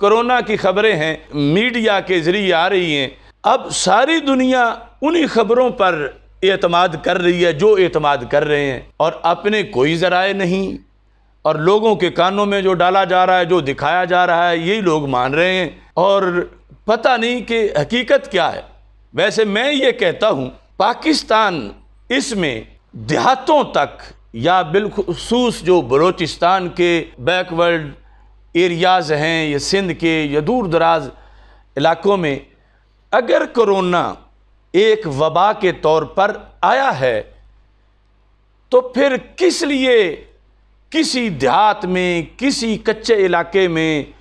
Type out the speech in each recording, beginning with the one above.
corona की खबरें हैं मीडिया के ज़रिए आ रही हैं अब सारी दुनिया उन्हीं खबरों पर एतमाद कर रही है जो एतमाद कर रहे हैं और अपने कोई ज़राए नहीं और लोगों के कानों में जो डाला जा रहा है जो दिखाया जा रहा है यही लोग मान रहे हैं और पता नहीं कि हकीकत क्या है वैसे मैं ये कहता हूँ पाकिस्तान इसमें देहातों तक या बिलखसूस जो बलोचिस्तान के बैकवर्ड एरियाज़ हैं या सिंध के या दूर दराज इलाकों में अगर कोरोना एक वबा के तौर पर आया है तो फिर किस लिए किसी देहात में किसी कच्चे इलाके में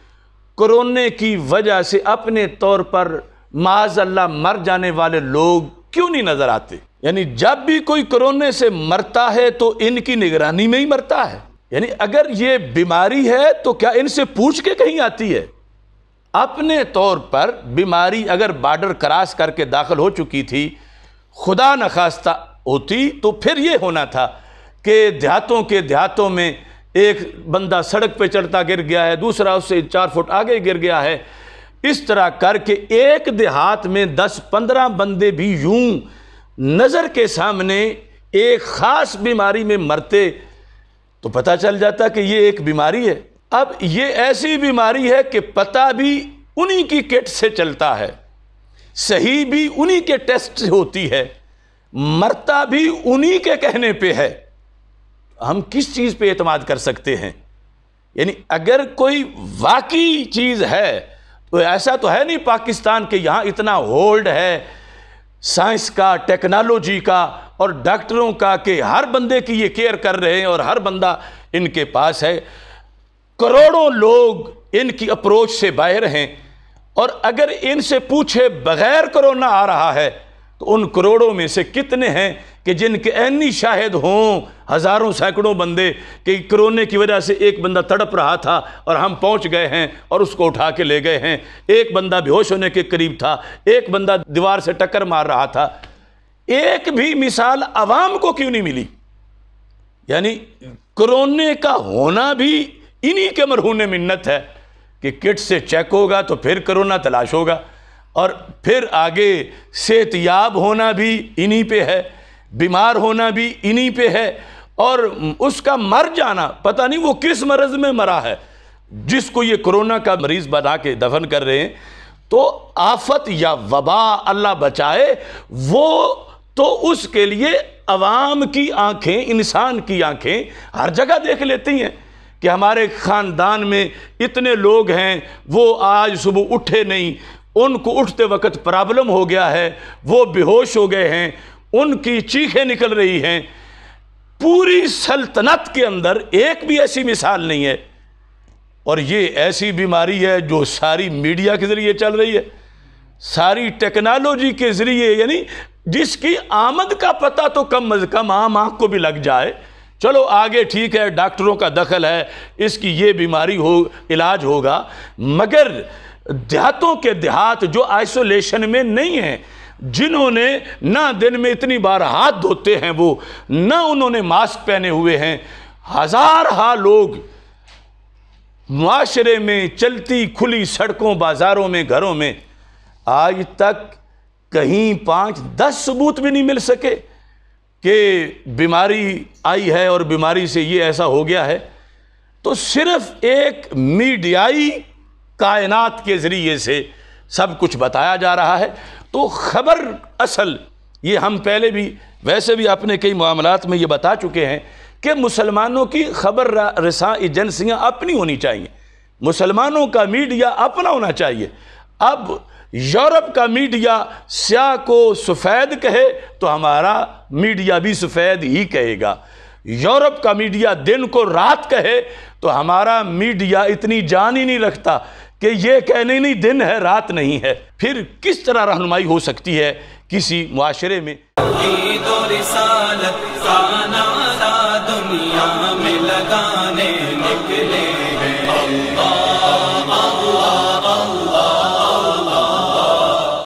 कोरोने की वजह से अपने तौर पर माज अल्लाह मर जाने वाले लोग क्यों नहीं नज़र आते यानी जब भी कोई कोरोने से मरता है तो इनकी निगरानी में ही मरता है यानी अगर ये बीमारी है तो क्या इनसे पूछ के कहीं आती है अपने तौर पर बीमारी अगर बार्डर क्रॉस करके दाखिल हो चुकी थी खुदा नखास्ता होती तो फिर ये होना था कि देहातों के देहातों में एक बंदा सड़क पे चढ़ता गिर गया है दूसरा उससे चार फुट आगे गिर गया है इस तरह करके एक देहात में दस पंद्रह बंदे भी यूं नज़र के सामने एक ख़ास बीमारी में मरते तो पता चल जाता कि ये एक बीमारी है अब ये ऐसी बीमारी है कि पता भी उन्हीं की किट से चलता है सही भी उन्हीं के टेस्ट से होती है मरता भी उन्हीं के कहने पे है हम किस चीज़ पे अतमाद कर सकते हैं यानी अगर कोई वाकई चीज़ है तो ऐसा तो है नहीं पाकिस्तान के यहाँ इतना होल्ड है साइंस का टेक्नोलॉजी का और डॉक्टरों का कि हर बंदे की ये केयर कर रहे हैं और हर बंदा इनके पास है करोड़ों लोग इनकी अप्रोच से बाहर हैं और अगर इनसे पूछे बगैर कोरोना आ रहा है तो उन करोड़ों में से कितने हैं कि जिनके ऐनी शाहिद हों हज़ारों सैकड़ों बंदे कि कोरोने की वजह से एक बंदा तड़प रहा था और हम पहुंच गए हैं और उसको उठा के ले गए हैं एक बंदा बेहोश होने के करीब था एक बंदा दीवार से टक्कर मार रहा था एक भी मिसाल आवाम को क्यों नहीं मिली यानी कोरोने का होना भी इन्हीं के मरहून मिन्नत है कि किट से चेक होगा तो फिर कोरोना तलाश होगा और फिर आगे सेहत याब होना भी इन्हीं पे है बीमार होना भी इन्हीं पे है और उसका मर जाना पता नहीं वो किस मर्ज़ में मरा है जिसको ये कोरोना का मरीज़ बना के दफन कर रहे हैं तो आफत या वबा अल्लाह बचाए वो तो उसके लिए अवाम की आंखें इंसान की आंखें हर जगह देख लेती हैं कि हमारे ख़ानदान में इतने लोग हैं वो आज सुबह उठे नहीं उनको उठते वक्त प्रॉब्लम हो गया है वो बेहोश हो गए हैं उनकी चीखें निकल रही हैं पूरी सल्तनत के अंदर एक भी ऐसी मिसाल नहीं है और ये ऐसी बीमारी है जो सारी मीडिया के ज़रिए चल रही है सारी टेक्नोलॉजी के ज़रिए यानी जिसकी आमद का पता तो कम अज़ कम आम आँख को भी लग जाए चलो आगे ठीक है डॉक्टरों का दखल है इसकी ये बीमारी हो इलाज होगा मगर देहातों के देहात जो आइसोलेशन में नहीं हैं जिन्होंने ना दिन में इतनी बार हाथ धोते हैं वो ना उन्होंने मास्क पहने हुए हैं हजार हा लोग माशरे में चलती खुली सड़कों बाज़ारों में घरों में आज तक कहीं पाँच दस सबूत भी नहीं मिल सके कि बीमारी आई है और बीमारी से ये ऐसा हो गया है तो सिर्फ एक मीडियाई कायनात के ज़रिए से सब कुछ बताया जा रहा है तो खबर असल ये हम पहले भी वैसे भी अपने कई मामला में ये बता चुके हैं कि मुसलमानों की खबर रसा एजेंसियाँ अपनी होनी चाहिए मुसलमानों का मीडिया अपना होना चाहिए अब यूरोप का मीडिया स्या को सफ़ेद कहे तो हमारा मीडिया भी सफ़ेद ही कहेगा यूरोप का मीडिया दिन को रात कहे तो हमारा मीडिया इतनी जान ही नहीं रखता कि ये कहने नहीं दिन है रात नहीं है फिर किस तरह रहनुमाई हो सकती है किसी माशरे में दुनिया में लगाने निकले